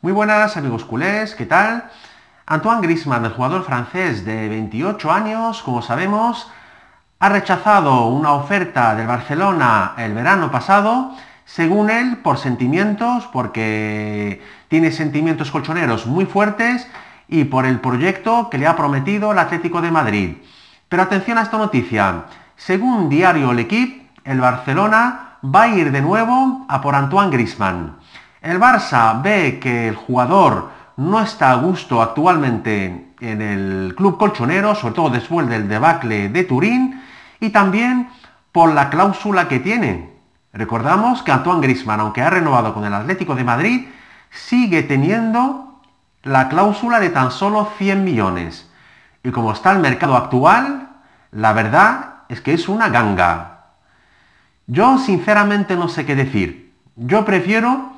Muy buenas amigos culés, ¿qué tal? Antoine Grisman, el jugador francés de 28 años, como sabemos, ha rechazado una oferta del Barcelona el verano pasado, según él, por sentimientos, porque tiene sentimientos colchoneros muy fuertes y por el proyecto que le ha prometido el Atlético de Madrid. Pero atención a esta noticia. Según diario L'Equipe, el Barcelona va a ir de nuevo a por Antoine Griezmann. El Barça ve que el jugador no está a gusto actualmente en el club colchonero, sobre todo después del debacle de Turín, y también por la cláusula que tiene. Recordamos que Antoine Grisman, aunque ha renovado con el Atlético de Madrid, sigue teniendo la cláusula de tan solo 100 millones. Y como está el mercado actual, la verdad es que es una ganga. Yo sinceramente no sé qué decir. Yo prefiero